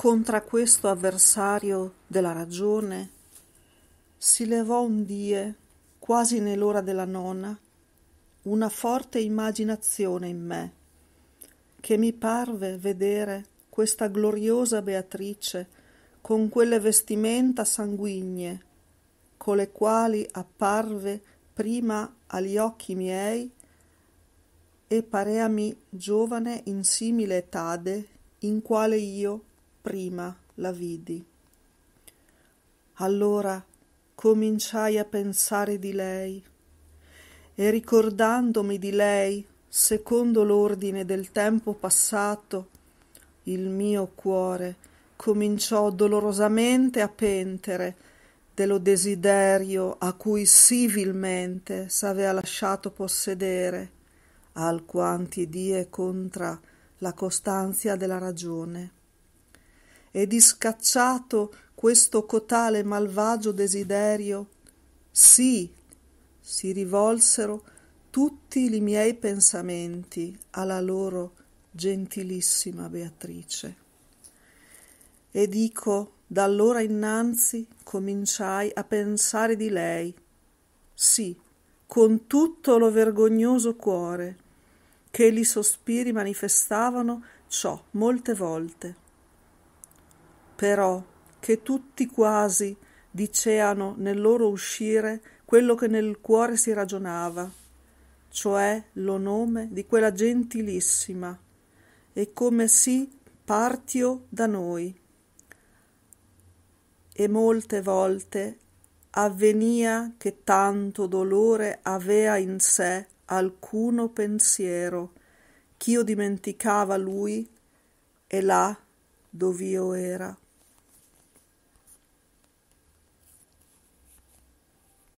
Contra questo avversario della ragione si levò un die, quasi nell'ora della nona, una forte immaginazione in me, che mi parve vedere questa gloriosa Beatrice con quelle vestimenta sanguigne, con le quali apparve prima agli occhi miei e pareami giovane in simile etade in quale io prima la vidi. Allora cominciai a pensare di lei e ricordandomi di lei, secondo l'ordine del tempo passato, il mio cuore cominciò dolorosamente a pentere dello desiderio a cui sì vilmente s'avea lasciato possedere, alquanti die contra la costanzia della ragione e discacciato questo cotale malvagio desiderio? Sì, si rivolsero tutti i miei pensamenti alla loro gentilissima Beatrice. E dico, d'allora innanzi cominciai a pensare di lei, sì, con tutto lo vergognoso cuore, che li sospiri manifestavano ciò molte volte però che tutti quasi diceano nel loro uscire quello che nel cuore si ragionava, cioè lo nome di quella gentilissima, e come si partio da noi. E molte volte avvenia che tanto dolore avea in sé alcuno pensiero, ch'io dimenticava lui e là dov'io era.